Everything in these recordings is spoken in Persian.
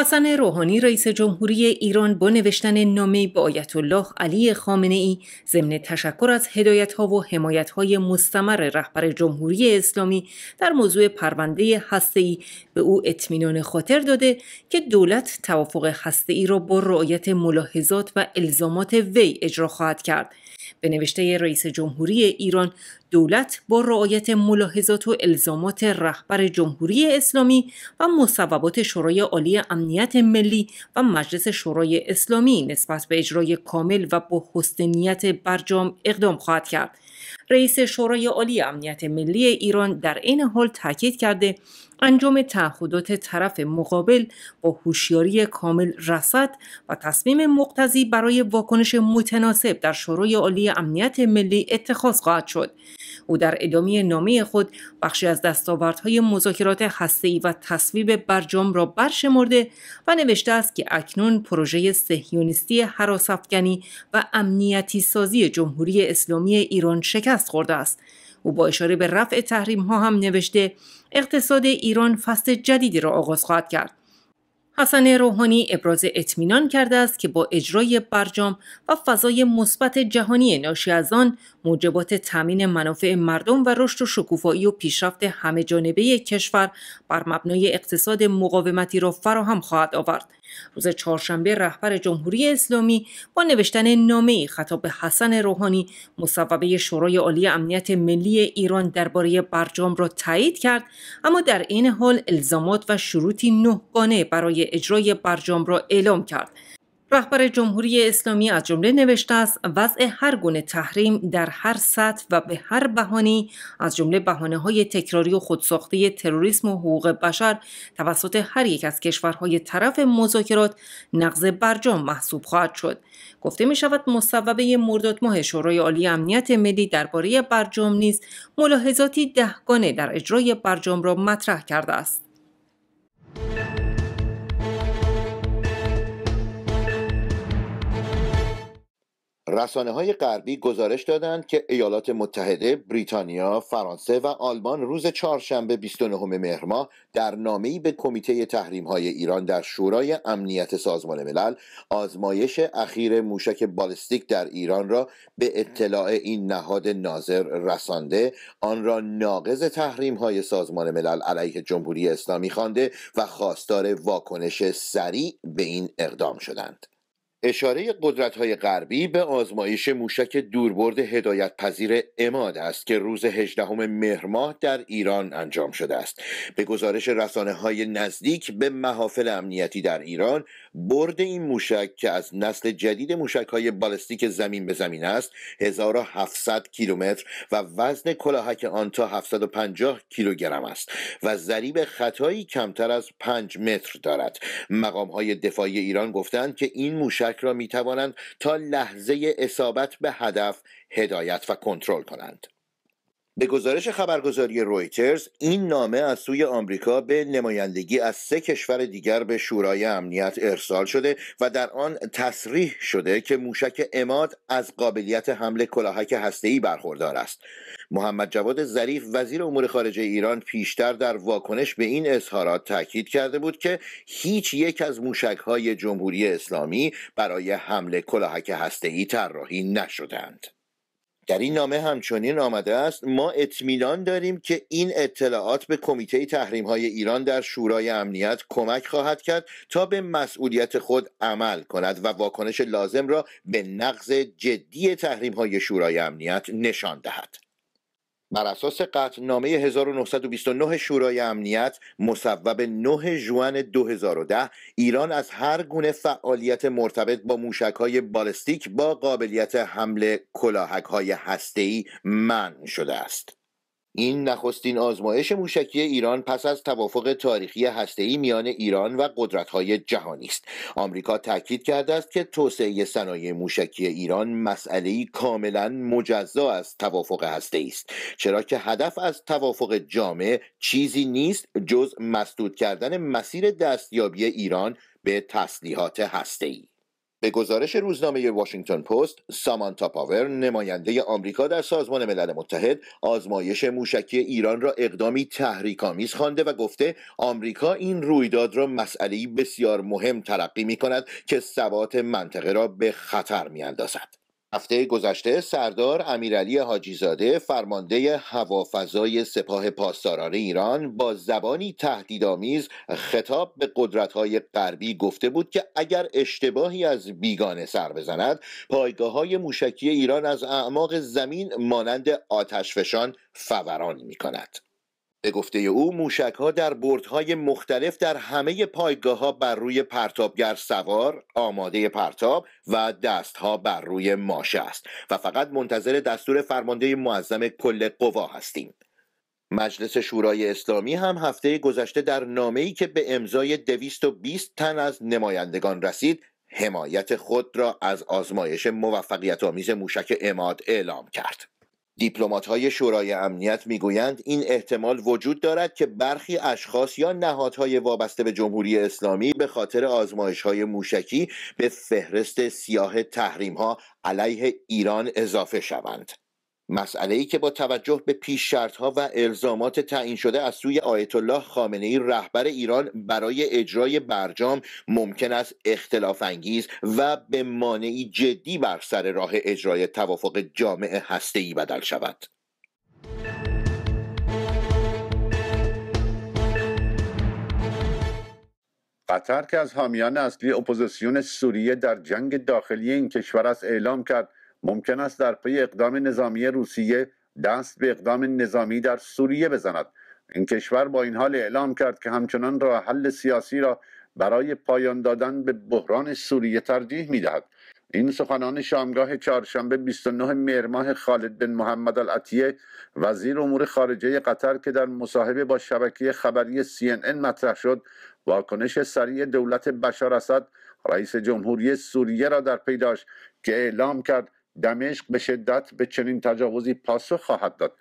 حسن روحانی رئیس جمهوری ایران با نوشتن نامه به آیت الله علی خامنه ای ضمن تشکر از هدایت ها و حمایت های مستمر رهبر جمهوری اسلامی در موضوع پرونده هسته ای به او اطمینان خاطر داده که دولت توافق هسته ای را با رعایت ملاحظات و الزامات وی اجرا خواهد کرد به نوشته رئیس جمهوری ایران دولت با رعایت ملاحظات و الزامات رهبر جمهوری اسلامی و مصوبات شورای عالی امنیت ملی و مجلس شورای اسلامی نسبت به اجرای کامل و با حسنیت برجام اقدام خواهد کرد رئیس شورای عالی امنیت ملی ایران در این حال تاکید کرده انجام تعهدات طرف مقابل با هوشیاری کامل رسد و تصمیم مقتضی برای واکنش متناسب در شورای عالی امنیت ملی اتخاذ خواهد شد او در ادامه نامه خود بخشی از دستاوردهای مذاکرات ای و تصویب برجام را برشمرده و نوشته است که اکنون پروژه سهیونیستی حراصفگانی و امنیتی سازی جمهوری اسلامی ایران شکست خورده است او با اشاره به رفع تحریم ها هم نوشته اقتصاد ایران فصل جدیدی را آغاز خواهد کرد حسن روحانی ابراز اطمینان کرده است که با اجرای برجام و فضای مثبت جهانی ناشی از آن موجبات تامین منافع مردم و رشد و شکوفایی و پیشرفت همه جانبه کشور بر مبنای اقتصاد مقاومتی را فراهم خواهد آورد روز چهارشنبه رهبر جمهوری اسلامی با نوشتن نامه خطاب به حسن روحانی مصوبه شورای عالی امنیت ملی ایران درباره برجام را تایید کرد اما در این حال الزامات و شروطی نهگانه برای اجرای برجام را اعلام کرد رهبر جمهوری اسلامی از جمله نوشته است وضع هر گونه تحریم در هر سطح و به هر بهانی از جمله بحانه های تکراری و خودساخته تروریسم و حقوق بشر توسط هر یک از کشورهای طرف مذاکرات نقض برجام محسوب خواهد شد گفته می شود مصوبه مرداد ماه شورای عالی امنیت ملی درباره برجام نیز ملاحظاتی دهگانه در اجرای برجام را مطرح کرده است رسانه های غربی گزارش دادند که ایالات متحده، بریتانیا، فرانسه و آلمان روز چهارشنبه 29 مهر ماه در نامه‌ای به کمیته تحریم های ایران در شورای امنیت سازمان ملل آزمایش اخیر موشک بالستیک در ایران را به اطلاع این نهاد ناظر رسانده، آن را ناقض تحریم های سازمان ملل علیه جمهوری اسلامی خوانده و خواستار واکنش سریع به این اقدام شدند. اشاره قدرت های غربی به آزمایش موشک دوربرد هدایت پذیر اماد است که روز 18 مهر ماه در ایران انجام شده است به گزارش رسانه های نزدیک به محافل امنیتی در ایران برد این موشک که از نسل جدید موشک های بالستیک زمین به زمین است 1700 کیلومتر و وزن کلاهک آن تا 750 کیلوگرم است و ضریب خطایی کمتر از 5 متر دارد مقام های دفاعی ایران گفتند که این موشک را می توانند تا لحظه اصابت به هدف هدایت و کنترل کنند به گزارش خبرگزاری رویترز این نامه از سوی آمریکا به نمایندگی از سه کشور دیگر به شورای امنیت ارسال شده و در آن تصریح شده که موشک اماد از قابلیت حمله کلاهک هسته‌ای برخوردار است محمد جواد ظریف وزیر امور خارجه ایران پیشتر در واکنش به این اظهارات تاکید کرده بود که هیچ یک از موشک‌های جمهوری اسلامی برای حمله کلاهک هسته‌ای طراحی نشدند در این نامه همچنین آمده است ما اطمینان داریم که این اطلاعات به کمیته تحریم های ایران در شورای امنیت کمک خواهد کرد تا به مسئولیت خود عمل کند و واکنش لازم را به نقض جدی تحریم های شورای امنیت نشان دهد بر اساس قطعنامه 1929 شورای امنیت مصوب 9 جوان 2010 ایران از هر گونه فعالیت مرتبط با های بالستیک با قابلیت حمل کلاهکهای هسته‌ای منع شده است. این نخستین آزمایش موشکی ایران پس از توافق تاریخی هسته‌ای میان ایران و قدرت‌های جهانی است. آمریکا تاکید کرده است که توسعه صنایع موشکی ایران مسئله‌ای کاملا مجزا از توافق هسته‌ای است. چرا که هدف از توافق جامع چیزی نیست جز مسدود کردن مسیر دستیابی ایران به تسلیحات هسته‌ای. به گزارش روزنامه واشنگتن پست، سامانتا پاور نماینده آمریکا در سازمان ملل متحد آزمایش موشکی ایران را اقدامی تحریک‌آمیز خوانده و گفته آمریکا این رویداد را مسئله بسیار مهم تلقی می کند که ثبات منطقه را به خطر می اندازد. هفته گذشته سردار امیرعلی حاجیزاده فرمانده هوافضای سپاه پاسداران ایران با زبانی تهدیدآمیز خطاب به قدرت‌های غربی گفته بود که اگر اشتباهی از بیگانه سر بزند پایگاه های موشکی ایران از اعماق زمین مانند آتشفشان فوران می به گفته او موشک ها در های مختلف در همه پایگاه ها بر روی پرتابگر سوار آماده پرتاب و دست ها بر روی ماشه است و فقط منتظر دستور فرمانده معظم کل قوا هستیم مجلس شورای اسلامی هم هفته گذشته در نامه ای که به امضای 220 تن از نمایندگان رسید حمایت خود را از آزمایش موفقیت آمیز موشک اماد اعلام کرد. های شورای امنیت میگویند این احتمال وجود دارد که برخی اشخاص یا نهادهای وابسته به جمهوری اسلامی به خاطر های موشکی به فهرست سیاه تحریم‌ها علیه ایران اضافه شوند. مسئله ای که با توجه به پیش ها و الزامات تعیین شده از سوی آیت الله خامنه ای رهبر ایران برای اجرای برجام ممکن است اختلاف انگیز و به مانعی جدی بر سر راه اجرای توافق جامع ای بدل شود. قطر که از حامیان اصلی اپوزیسیون سوریه در جنگ داخلی این کشور است اعلام کرد ممکن است در پی اقدام نظامی روسیه دست به اقدام نظامی در سوریه بزند این کشور با این حال اعلام کرد که همچنان راه حل سیاسی را برای پایان دادن به بحران سوریه ترجیح دهد این سخنان شامگاه چهارشنبه 29 مهر خالد بن محمد العطیه وزیر امور خارجه قطر که در مصاحبه با شبکه خبری CNN مطرح شد واکنش سریع دولت بشار اسد رئیس جمهوری سوریه را در پیداش که اعلام کرد دمشق به شدت به چنین تجاوزی پاسخ خواهد داد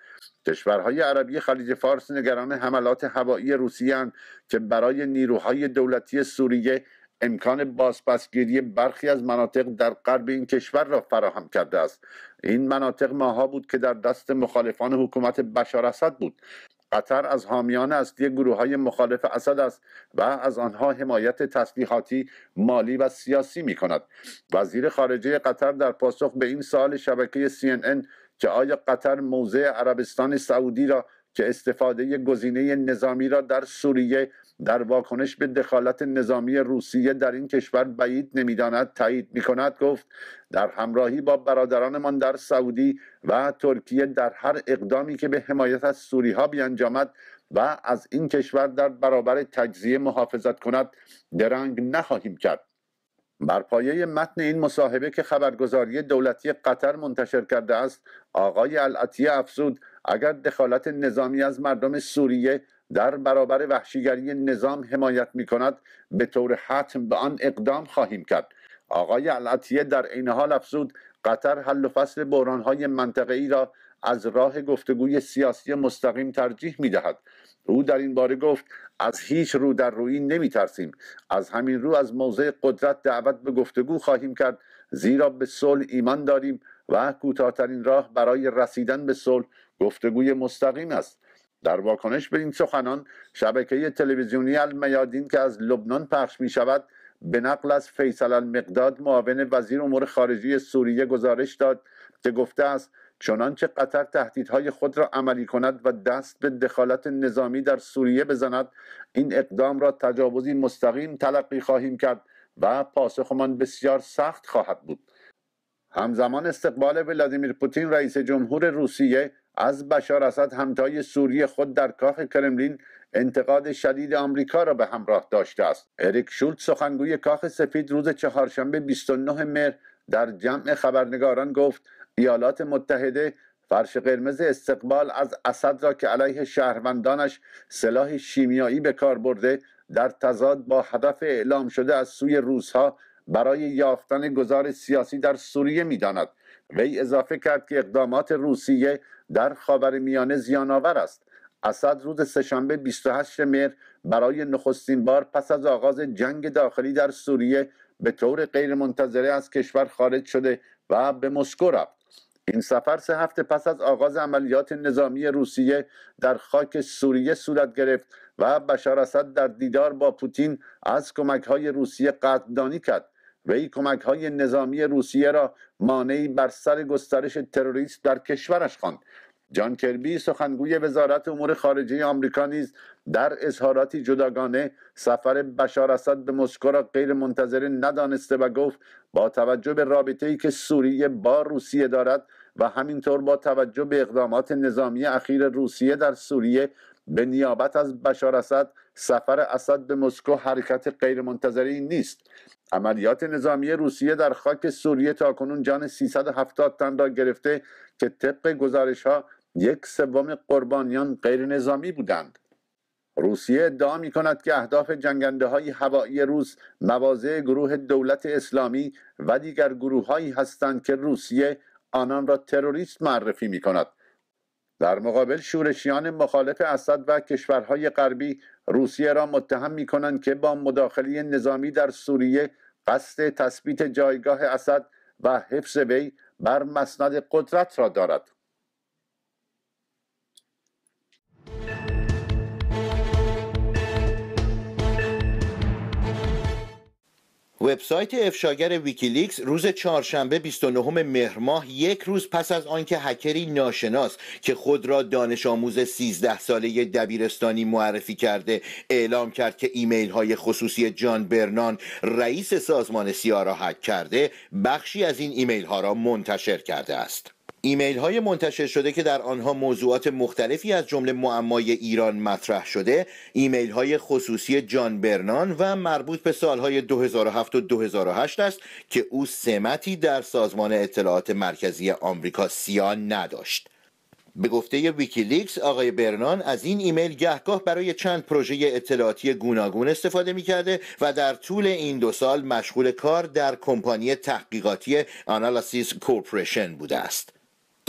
کشورهای عربی خلیج فارس نگران حملات هوایی روسیه که برای نیروهای دولتی سوریه امکان بازپسگیری برخی از مناطق در غرب این کشور را فراهم کرده است این مناطق ماها بود که در دست مخالفان حکومت بشار اسد بود قطر از حامیان اصلی گروه های مخالف اسد است و از آنها حمایت تسلیحاتی مالی و سیاسی می کند وزیر خارجه قطر در پاسخ به این سال شبکه CNN که آیا قطر موزه عربستان سعودی را که استفاده گزینه نظامی را در سوریه در واکنش به دخالت نظامی روسیه در این کشور بعید نمیداند تایید می کند گفت در همراهی با برادرانمان در سعودی و ترکیه در هر اقدامی که به حمایت از سوری ها بیانجامد و از این کشور در برابر تجزیه محافظت کند درنگ نخواهیم کرد بر پایه متن این مصاحبه که خبرگزاری دولتی قطر منتشر کرده است آقای العطیه افزود اگر دخالت نظامی از مردم سوریه در برابر وحشیگری نظام حمایت می کند به طور حتم به آن اقدام خواهیم کرد آقای العطیه در این حال افزود قطر حل و فصل بحرانهای منطقه را از راه گفتگوی سیاسی مستقیم ترجیح می دهد. او در این باره گفت از هیچ رو در روی نمی ترسیم. از همین رو از موضع قدرت دعوت به گفتگو خواهیم کرد زیرا به صلح ایمان داریم و کوتاهترین راه برای رسیدن به صلح گفتگوی مستقیم است در واکنش به این سخنان شبکه تلویزیونی المیادین که از لبنان پخش می شود به نقل از فیصل المقداد معاون وزیر امور خارجی سوریه گزارش داد که گفته است چنانچه قطر تهدیدهای خود را عملی کند و دست به دخالت نظامی در سوریه بزند این اقدام را تجاوزی مستقیم تلقی خواهیم کرد و پاسخمان بسیار سخت خواهد بود همزمان استقبال ولادیمیر پوتین رئیس جمهور روسیه از بشار اسد همتای سوری خود در کاخ کرملین انتقاد شدید آمریکا را به همراه داشته است اریک شولت سخنگوی کاخ سفید روز چهارشنبه 29 مهر در جمع خبرنگاران گفت ایالات متحده فرش قرمز استقبال از اسد را که علیه شهروندانش سلاح شیمیایی به کار برده در تضاد با هدف اعلام شده از سوی روزها برای یافتن گزار سیاسی در سوریه میداند وی اضافه کرد که اقدامات روسیه در میانه زیانآور است اسد روز سهشنبه 28 مهر برای نخستین بار پس از آغاز جنگ داخلی در سوریه به طور غیرمنتظره از کشور خارج شده و به مسکو رفت این سفر سه هفته پس از آغاز عملیات نظامی روسیه در خاک سوریه صورت گرفت و بشار اسد در دیدار با پوتین از کمک های روسیه قدردانی کرد وی کمک های نظامی روسیه را مانعی بر سر گسترش تروریست در کشورش خواند جان کربی سخنگوی وزارت امور خارجه آمریکا نیز در اظهاراتی جداگانه سفر بشار اسد به مسکو را غیر منتظره ندانسته و گفت با توجه به رابطه ای که سوریه با روسیه دارد و همینطور با توجه به اقدامات نظامی اخیر روسیه در سوریه به نیابت از بشار اسد سفر اسد به مسکو حرکت غیرمنتظره نیست عملیات نظامی روسیه در خاک سوریه تاکنون جان 370 تن را گرفته که طبق گزارش ها یک سوم قربانیان غیر نظامی بودند روسیه ادعا می کند که اهداف جنگنده های هوایی روس مواضع گروه دولت اسلامی و دیگر گروه هستند که روسیه آنان را تروریست معرفی می کند در مقابل شورشیان مخالف اسد و کشورهای غربی روسیه را متهم می کنند که با مداخله نظامی در سوریه قصد تثبیت جایگاه اسد و حفظ وی بر مسند قدرت را دارد وبسایت افشاگر ویکیلیکس روز چهارشنبه 29 مهر ماه یک روز پس از آنکه هکری ناشناس که خود را دانش آموز 13 ساله دبیرستانی معرفی کرده اعلام کرد که ایمیل های خصوصی جان برنان رئیس سازمان سیا را هک کرده بخشی از این ایمیل ها را منتشر کرده است ایمیل های منتشر شده که در آنها موضوعات مختلفی از جمله معمای ایران مطرح شده ایمیل های خصوصی جان برنان و مربوط به سالهای 2007 و 2008 است که او سمتی در سازمان اطلاعات مرکزی آمریکا سیان نداشت به گفته ویکیلیکس آقای برنان از این ایمیل گهگاه برای چند پروژه اطلاعاتی گوناگون استفاده می کرده و در طول این دو سال مشغول کار در کمپانی تحقیقاتی آنالیسیس کورپوریشن بوده است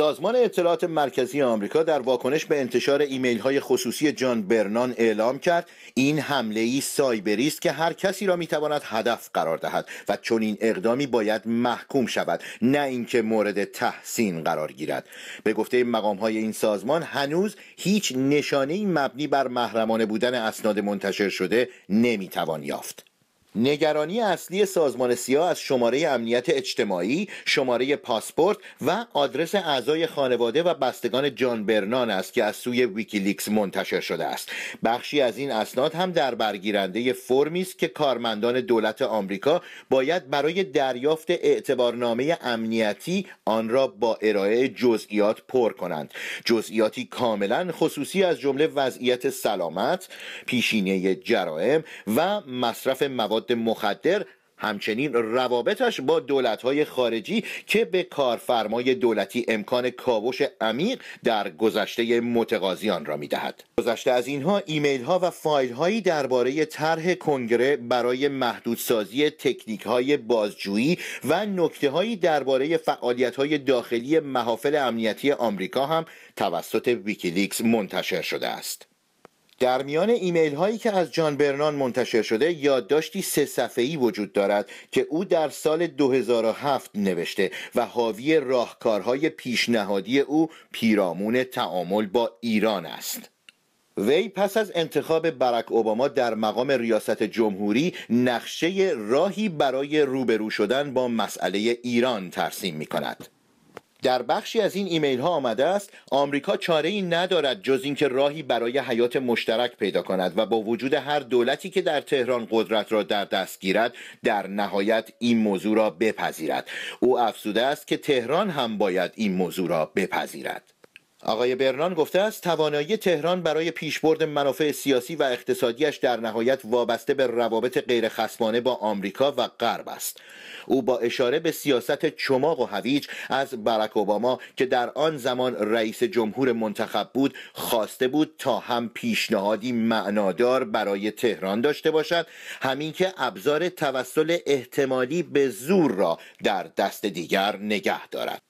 سازمان اطلاعات مرکزی آمریکا در واکنش به انتشار ایمیل های خصوصی جان برنان اعلام کرد این حمله ای سایبری است که هر کسی را میتواند هدف قرار دهد و چون این اقدامی باید محکوم شود نه اینکه مورد تحسین قرار گیرد به گفته مقام های این سازمان هنوز هیچ نشانه مبنی بر محرمانه بودن اسناد منتشر شده نمیتوان یافت نگرانی اصلی سازمان سیا از شماره امنیت اجتماعی، شماره پاسپورت و آدرس اعضای خانواده و بستگان جان برنان است که از سوی ویکیلیکس منتشر شده است. بخشی از این اسناد هم در برگیرنده فرمی است که کارمندان دولت آمریکا باید برای دریافت اعتبارنامه امنیتی آن را با ارائه جزئیات پر کنند. جزئیاتی کاملا خصوصی از جمله وضعیت سلامت، پیشینه جرائم و مصرف مواد مواد مخدر همچنین روابطش با دولت‌های خارجی که به کارفرمای دولتی امکان کاوش عمیق در گذشته متقاضیان را میدهد. گذشته از اینها ایمیل ها و فایل هایی درباره طرح کنگره برای محدودسازی تکنیک های بازجویی و نکته هایی درباره فعالیت های داخلی محافل امنیتی آمریکا هم توسط ویکیلیکس منتشر شده است. در میان ایمیل هایی که از جان برنان منتشر شده یادداشتی سه صفحه‌ای وجود دارد که او در سال 2007 نوشته و حاوی راهکارهای پیشنهادی او پیرامون تعامل با ایران است. وی پس از انتخاب برک اوباما در مقام ریاست جمهوری نقشه راهی برای روبرو شدن با مسئله ایران ترسیم می کند. در بخشی از این ایمیل ها آمده است آمریکا چاره ای ندارد جز اینکه راهی برای حیات مشترک پیدا کند و با وجود هر دولتی که در تهران قدرت را در دست گیرد در نهایت این موضوع را بپذیرد او افزوده است که تهران هم باید این موضوع را بپذیرد آقای برنان گفته است توانایی تهران برای پیشبرد منافع سیاسی و اقتصادیش در نهایت وابسته به روابط غیرخصمانه با آمریکا و غرب است او با اشاره به سیاست چماق و هویج از برک اوباما که در آن زمان رئیس جمهور منتخب بود خواسته بود تا هم پیشنهادی معنادار برای تهران داشته باشد همین که ابزار توسل احتمالی به زور را در دست دیگر نگه دارد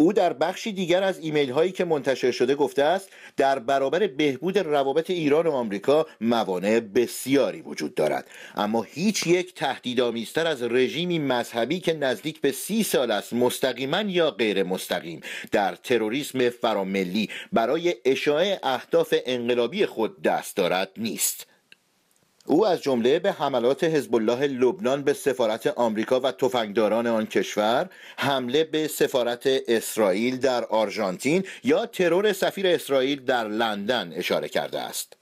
او در بخشی دیگر از ایمیل هایی که منتشر شده گفته است در برابر بهبود روابط ایران و آمریکا موانع بسیاری وجود دارد اما هیچ یک تهدیدآمیزتر از رژیمی مذهبی که نزدیک به سی سال است مستقیما یا غیر مستقیم در تروریسم فراملی برای اشاعه اهداف انقلابی خود دست دارد نیست او از جمله به حملات حزب الله لبنان به سفارت آمریکا و تفنگداران آن کشور، حمله به سفارت اسرائیل در آرژانتین یا ترور سفیر اسرائیل در لندن اشاره کرده است.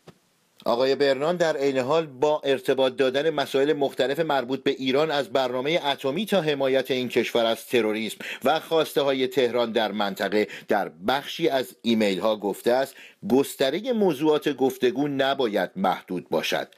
آقای برنان در عین حال با ارتباط دادن مسائل مختلف مربوط به ایران از برنامه اتمی تا حمایت این کشور از تروریسم و خواسته های تهران در منطقه در بخشی از ایمیل ها گفته است گستره موضوعات گفتگو نباید محدود باشد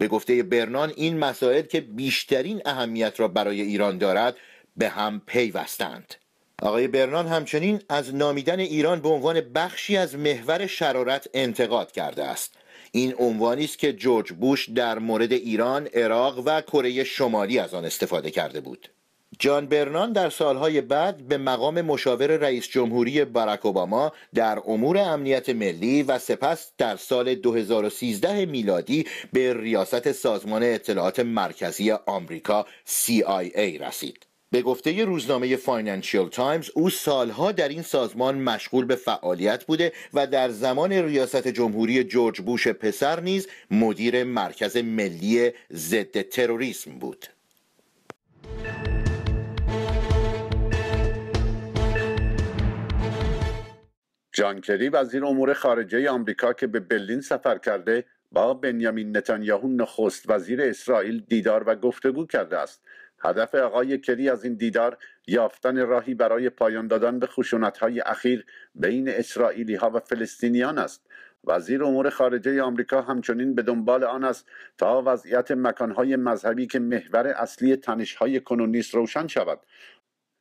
به گفته برنان این مسائل که بیشترین اهمیت را برای ایران دارد به هم پیوستند آقای برنان همچنین از نامیدن ایران به عنوان بخشی از محور شرارت انتقاد کرده است این عنوانی است که جورج بوش در مورد ایران، عراق و کره شمالی از آن استفاده کرده بود. جان برنان در سالهای بعد به مقام مشاور رئیس جمهوری باراک اوباما در امور امنیت ملی و سپس در سال 2013 میلادی به ریاست سازمان اطلاعات مرکزی آمریکا CIA رسید. به گفته روزنامه فاینانشیل تایمز او سالها در این سازمان مشغول به فعالیت بوده و در زمان ریاست جمهوری جورج بوش پسر نیز مدیر مرکز ملی ضد تروریسم بود. جان کری وزیر امور خارجه آمریکا که به برلین سفر کرده با بنیامین نتانیاهو نخست وزیر اسرائیل دیدار و گفتگو کرده است هدف آقای کری از این دیدار یافتن راهی برای پایان دادن به خشونت‌های اخیر بین اسرائیلی ها و فلسطینیان است وزیر امور خارجه آمریکا همچنین به دنبال آن است تا وضعیت مکانهای مذهبی که محور اصلی تنشهای کنونی روشن شود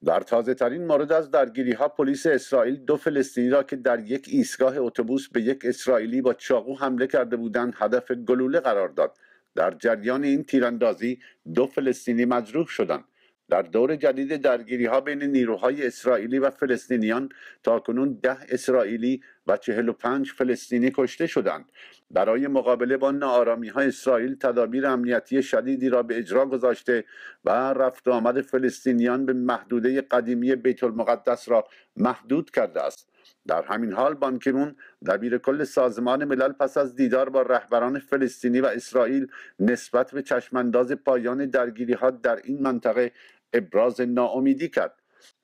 در تازه ترین مورد از درگیری ها پلیس اسرائیل دو فلسطینی را که در یک ایستگاه اتوبوس به یک اسرائیلی با چاقو حمله کرده بودند هدف گلوله قرار داد در جریان این تیراندازی دو فلسطینی مجروح شدند در دور جدید درگیری ها بین نیروهای اسرائیلی و فلسطینیان تا کنون ده اسرائیلی و چهل پنج فلسطینی کشته شدند برای مقابله با نارامی ها اسرائیل تدابیر امنیتی شدیدی را به اجرا گذاشته و رفت آمد فلسطینیان به محدوده قدیمی بیت المقدس را محدود کرده است در همین حال بانکیمون دبیر کل سازمان ملل پس از دیدار با رهبران فلسطینی و اسرائیل نسبت به چشمانداز پایان درگیری ها در این منطقه ابراز ناامیدی کرد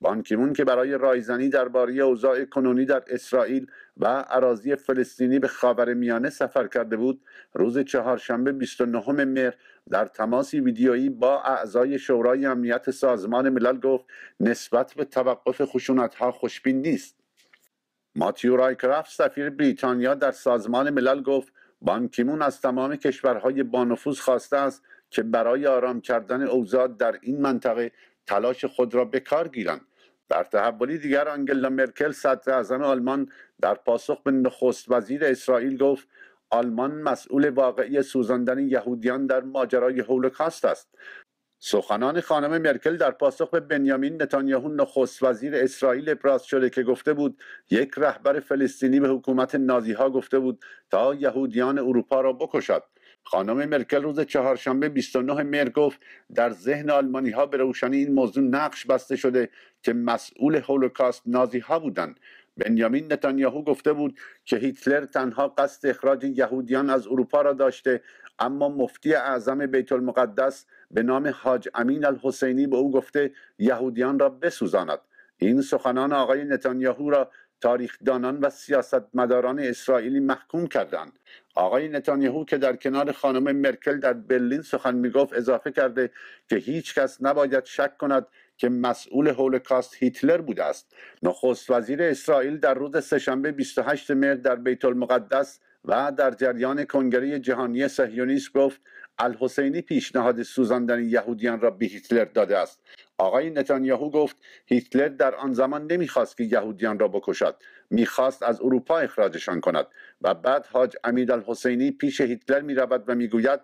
بانکیمون که برای رایزنی درباره اوضاع کنونی در اسرائیل و عراضی فلسطینی به خاور میانه سفر کرده بود روز چهارشنبه 29 مهر در تماسی ویدیویی با اعضای شورای امنیت سازمان ملل گفت نسبت به توقف خشونت ها خوشبین نیست ماتیو رایکرافت سفیر بریتانیا در سازمان ملل گفت بانکیمون از تمام کشورهای بانفوذ خواسته است که برای آرام کردن اوضاع در این منطقه تلاش خود را به کار گیرند در تحولی دیگر آنگلا مرکل صدر اعظم آلمان در پاسخ به نخست وزیر اسرائیل گفت آلمان مسئول واقعی سوزاندن یهودیان در ماجرای هولوکاست است سخنان خانم مرکل در پاسخ به بنیامین نتانیاهو نخست وزیر اسرائیل ابراز شده که گفته بود یک رهبر فلسطینی به حکومت نازیها ها گفته بود تا یهودیان اروپا را بکشد خانم مرکل روز چهارشنبه 29 مهر گفت در ذهن آلمانی ها به روشنی این موضوع نقش بسته شده که مسئول هولوکاست نازی ها بودند بنیامین نتانیاهو گفته بود که هیتلر تنها قصد اخراج یهودیان از اروپا را داشته اما مفتی اعظم بیت المقدس به نام حاج امین الحسینی به او گفته یهودیان را بسوزاند این سخنان آقای نتانیاهو را تاریخدانان و سیاستمداران اسرائیلی محکوم کردند آقای نتانیاهو که در کنار خانم مرکل در برلین سخن میگفت اضافه کرده که هیچ کس نباید شک کند که مسئول هولوکاست هیتلر بوده است نخست وزیر اسرائیل در روز سهشنبه 28 مهر در بیت المقدس و در جریان کنگره جهانی صهیونیست گفت الحسینی پیشنهاد سوزاندن یهودیان را به هیتلر داده است آقای نتانیاهو گفت هیتلر در آن زمان نمیخواست که یهودیان را بکشد میخواست از اروپا اخراجشان کند و بعد حاج امید الحسینی پیش هیتلر میرود و میگوید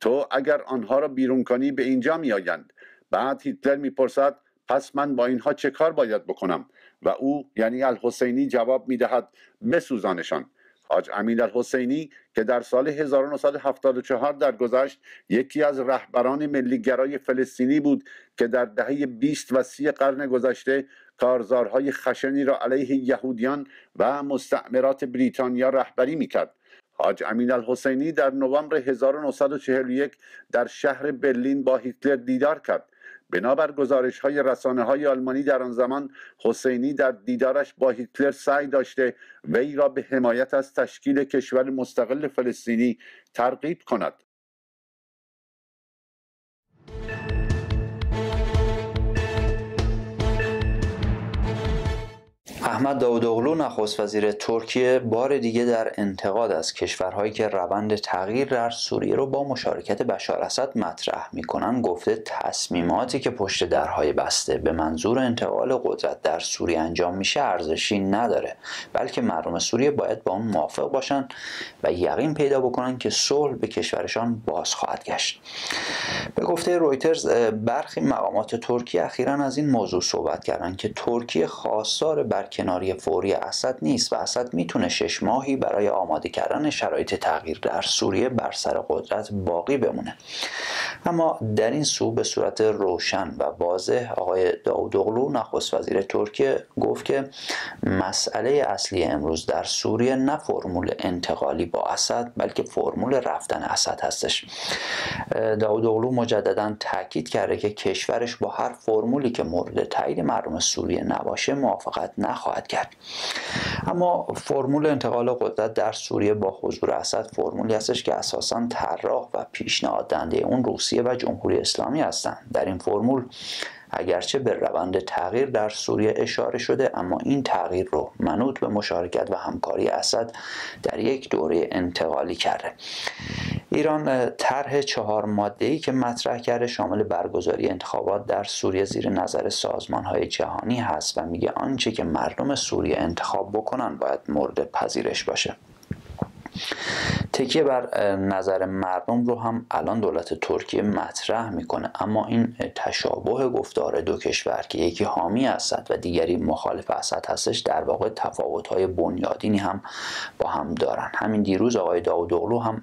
تو اگر آنها را بیرون کنی به اینجا میآیند بعد هیتلر میپرسد پس من با اینها چه کار باید بکنم و او یعنی الحسینی جواب میدهد بسوزانشان حاج امین الحسینی که در سال 1974 درگذشت یکی از رهبران گرای فلسطینی بود که در دهه 20 و 30 قرن گذشته کارزارهای خشنی را علیه یهودیان و مستعمرات بریتانیا رهبری میکرد حاج امین الحسینی در نوامبر 1941 در شهر برلین با هیتلر دیدار کرد بنابر گزارش های رسانه های آلمانی در آن زمان حسینی در دیدارش با هیتلر سعی داشته وی را به حمایت از تشکیل کشور مستقل فلسطینی ترغیب کند احمد اغلو نخست وزیر ترکیه بار دیگه در انتقاد از کشورهایی که روند تغییر در سوریه رو با مشارکت بشار اسد مطرح میکنن گفته تصمیماتی که پشت درهای بسته به منظور انتقال قدرت در سوریه انجام میشه ارزشی نداره بلکه مردم سوریه باید با اون موافق باشن و یقین پیدا بکنن که صلح به کشورشان باز خواهد گشت به گفته رویترز برخی مقامات ترکیه اخیرا از این موضوع صحبت کردن که ترکیه خواستار کناری فوری اسد نیست و اسد میتونه شش ماهی برای آماده کردن شرایط تغییر در سوریه بر سر قدرت باقی بمونه اما در این سو به صورت روشن و واضح آقای اغلو نخست وزیر ترکیه گفت که مسئله اصلی امروز در سوریه نه فرمول انتقالی با اسد بلکه فرمول رفتن اسد هستش اغلو مجددا تاکید کرده که کشورش با هر فرمولی که مورد تایید مردم سوریه نباشه موافقت نخواهد خواهد کرد اما فرمول انتقال قدرت در سوریه با حضور اسد فرمولی هستش که اساسا طراح و پیشنهاد دنده اون روسیه و جمهوری اسلامی هستند در این فرمول اگرچه به روند تغییر در سوریه اشاره شده اما این تغییر رو منوط به مشارکت و همکاری اسد در یک دوره انتقالی کرده ایران طرح چهار ماده ای که مطرح کرده شامل برگزاری انتخابات در سوریه زیر نظر سازمان های جهانی هست و میگه آنچه که مردم سوریه انتخاب بکنن باید مورد پذیرش باشه تکیه بر نظر مردم رو هم الان دولت ترکیه مطرح میکنه اما این تشابه گفتار دو کشور که یکی حامی اسد و دیگری مخالف اسد هستش در واقع های بنیادینی هم با هم دارن همین دیروز آقای اغلو هم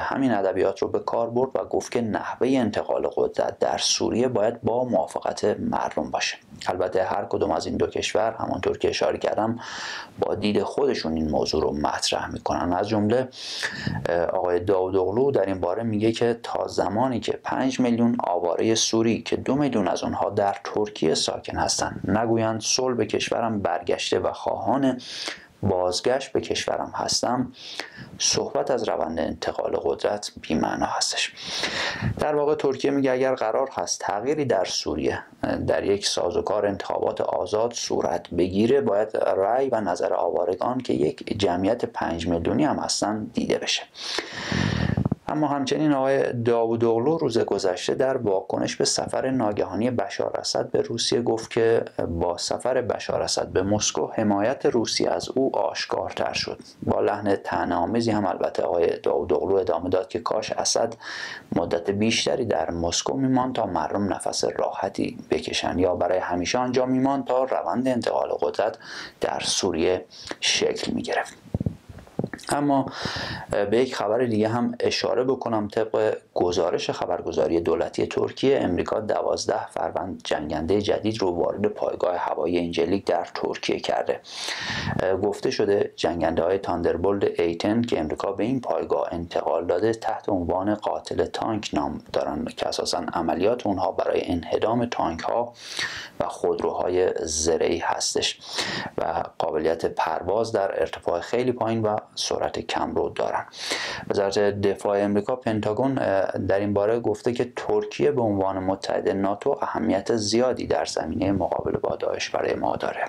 همین ادبیات رو به کار برد و گفت که نحوه انتقال قدرت در سوریه باید با موافقت مردم باشه البته هر کدوم از این دو کشور همانطور که اشاره کردم با دید خودشون این موضوع رو مطرح میکنن جمله آقای اغلو در این باره میگه که تا زمانی که 5 میلیون آواره سوری که دو میلیون از آنها در ترکیه ساکن هستند نگویند صلح به کشورم برگشته و خواهان بازگشت به کشورم هستم صحبت از روند انتقال قدرت بیمعنا هستش در واقع ترکیه میگه اگر قرار هست تغییری در سوریه در یک سازوکار انتخابات آزاد صورت بگیره باید رأی و نظر آوارگان که یک جمعیت پنج میلیونی هم هستن دیده بشه اما همچنین آقای اغلو روز گذشته در واکنش به سفر ناگهانی بشار اسد به روسیه گفت که با سفر بشار اسد به مسکو حمایت روسیه از او آشکارتر شد با لحن تنامیزی هم البته آقای اغلو ادامه داد که کاش اسد مدت بیشتری در مسکو میمان تا مردم نفس راحتی بکشن یا برای همیشه آنجا میمان تا روند انتقال قدرت در سوریه شکل میگرفت اما به یک خبر دیگه هم اشاره بکنم طبق گزارش خبرگزاری دولتی ترکیه امریکا دوازده فروند جنگنده جدید رو وارد پایگاه هوایی انجلیک در ترکیه کرده گفته شده جنگنده های تاندربولد ایتن که امریکا به این پایگاه انتقال داده تحت عنوان قاتل تانک نام دارن که اساسا عملیات اونها برای انهدام تانک ها و خودروهای زرهی هستش و قابلیت پرواز در ارتفاع خیلی پایین و سرعت کم رو دارن وزارت دفاع امریکا پنتاگون در این باره گفته که ترکیه به عنوان متحد ناتو اهمیت زیادی در زمینه مقابله با داعش برای ما داره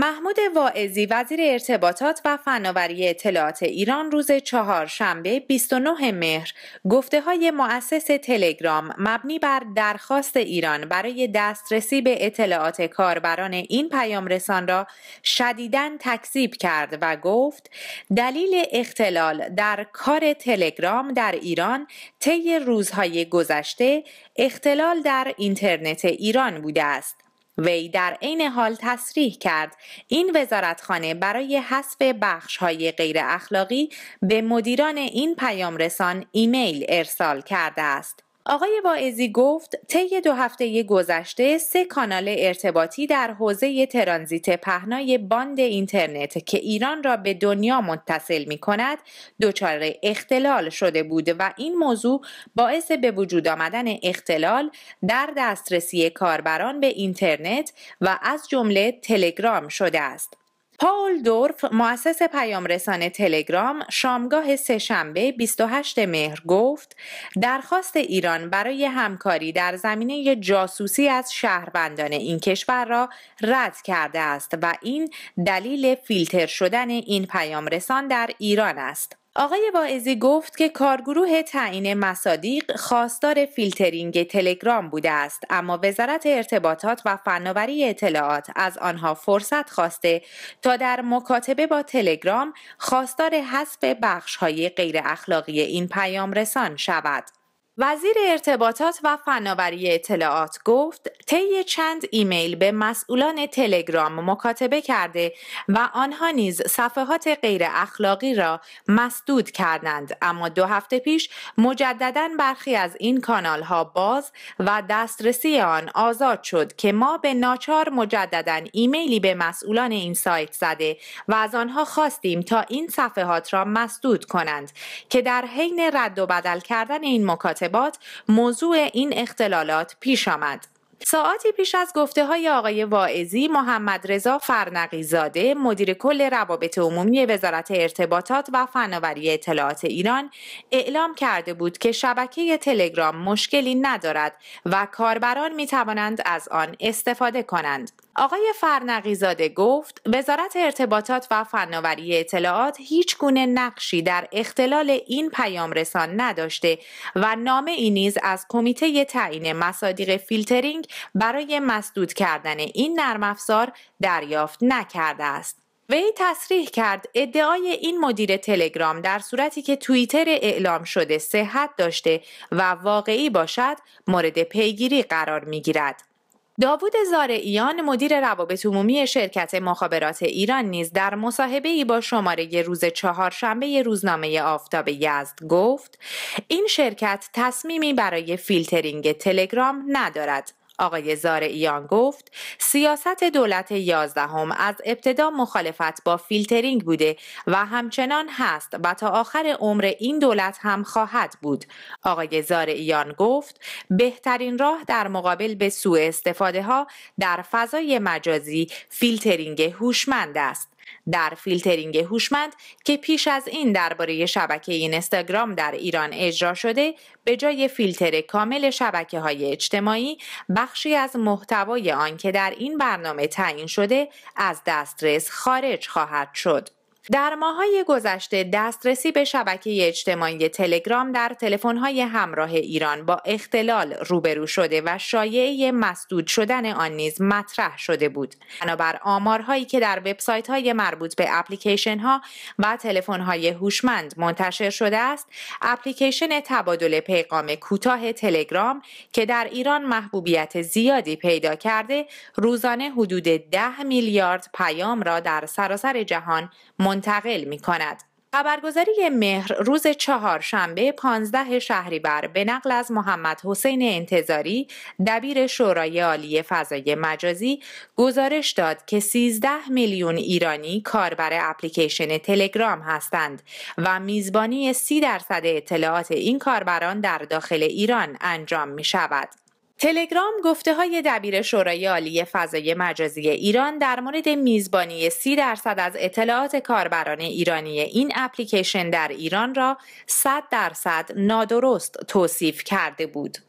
محمود واعظی وزیر ارتباطات و فناوری اطلاعات ایران روز چهارشنبه 29 مهر گفته های مؤسس تلگرام مبنی بر درخواست ایران برای دسترسی به اطلاعات کاربران این رسان را شدیداً تکذیب کرد و گفت دلیل اختلال در کار تلگرام در ایران طی روزهای گذشته اختلال در اینترنت ایران بوده است وی در عین حال تصریح کرد این وزارتخانه برای حذف بخش های غیر اخلاقی به مدیران این پیامرسان ایمیل ارسال کرده است آقای واعظی گفت طی دو هفته گذشته سه کانال ارتباطی در حوزه ترانزیت پهنای باند اینترنت که ایران را به دنیا متصل می کند دچار اختلال شده بود و این موضوع باعث به وجود آمدن اختلال در دسترسی کاربران به اینترنت و از جمله تلگرام شده است. پاول دورف مؤسس پیام تلگرام شامگاه سهشنبه 28 مهر گفت درخواست ایران برای همکاری در زمینه جاسوسی از شهروندان این کشور را رد کرده است و این دلیل فیلتر شدن این پیام رسان در ایران است. آقای واعظی گفت که کارگروه تعیین مصادیق خواستار فیلترینگ تلگرام بوده است اما وزارت ارتباطات و فناوری اطلاعات از آنها فرصت خواسته تا در مکاتبه با تلگرام خواستار حذف بخش های غیر اخلاقی این پیام رسان شود. وزیر ارتباطات و فناوری اطلاعات گفت طی چند ایمیل به مسئولان تلگرام مکاتبه کرده و آنها نیز صفحات غیر اخلاقی را مسدود کردند اما دو هفته پیش مجددا برخی از این کانال ها باز و دسترسی آن آزاد شد که ما به ناچار مجددا ایمیلی به مسئولان این سایت زده و از آنها خواستیم تا این صفحات را مسدود کنند که در حین رد و بدل کردن این مکاتبه موضوع این اختلالات پیش آمد. ساعتی پیش از گفته های آقای واعظی محمد رضا فرنقی زاده مدیر کل روابط عمومی وزارت ارتباطات و فناوری اطلاعات ایران اعلام کرده بود که شبکه تلگرام مشکلی ندارد و کاربران می توانند از آن استفاده کنند. آقای فرنقی گفت وزارت ارتباطات و فناوری اطلاعات هیچ گونه نقشی در اختلال این پیام رسان نداشته و نام این نیز از کمیته تعیین مصادیق فیلترینگ برای مسدود کردن این نرم افزار دریافت نکرده است. وی تصریح کرد ادعای این مدیر تلگرام در صورتی که توییتر اعلام شده صحت داشته و واقعی باشد مورد پیگیری قرار می گیرد. داوود زارعیان مدیر روابط عمومی شرکت مخابرات ایران نیز در مصاحبه ای با شماره روز چهارشنبه روزنامه آفتاب یزد گفت این شرکت تصمیمی برای فیلترینگ تلگرام ندارد آقای زارعیان گفت سیاست دولت یازدهم از ابتدا مخالفت با فیلترینگ بوده و همچنان هست و تا آخر عمر این دولت هم خواهد بود آقای زارعیان گفت بهترین راه در مقابل به سوء استفاده ها در فضای مجازی فیلترینگ هوشمند است در فیلترینگ هوشمند که پیش از این درباره شبکه اینستاگرام در ایران اجرا شده به جای فیلتر کامل شبکه های اجتماعی بخشی از محتوای آن که در این برنامه تعیین شده از دسترس خارج خواهد شد در ماهای گذشته دسترسی به شبکه اجتماعی تلگرام در تلفن‌های همراه ایران با اختلال روبرو شده و شایعه مسدود شدن آن نیز مطرح شده بود. بنابر آمارهایی که در وبسایت‌های مربوط به اپلیکیشن‌ها و تلفن‌های هوشمند منتشر شده است، اپلیکیشن تبادل پیغام کوتاه تلگرام که در ایران محبوبیت زیادی پیدا کرده، روزانه حدود 10 میلیارد پیام را در سراسر جهان منتقل می خبرگزاری مهر روز چهارشنبه 15 شهریور به نقل از محمد حسین انتظاری دبیر شورای عالی فضای مجازی گزارش داد که 13 میلیون ایرانی کاربر اپلیکیشن تلگرام هستند و میزبانی 30 درصد اطلاعات این کاربران در داخل ایران انجام می شود. تلگرام گفته های دبیر شورای عالی فضای مجازی ایران در مورد میزبانی 30 درصد از اطلاعات کاربران ایرانی این اپلیکیشن در ایران را 100 درصد نادرست توصیف کرده بود.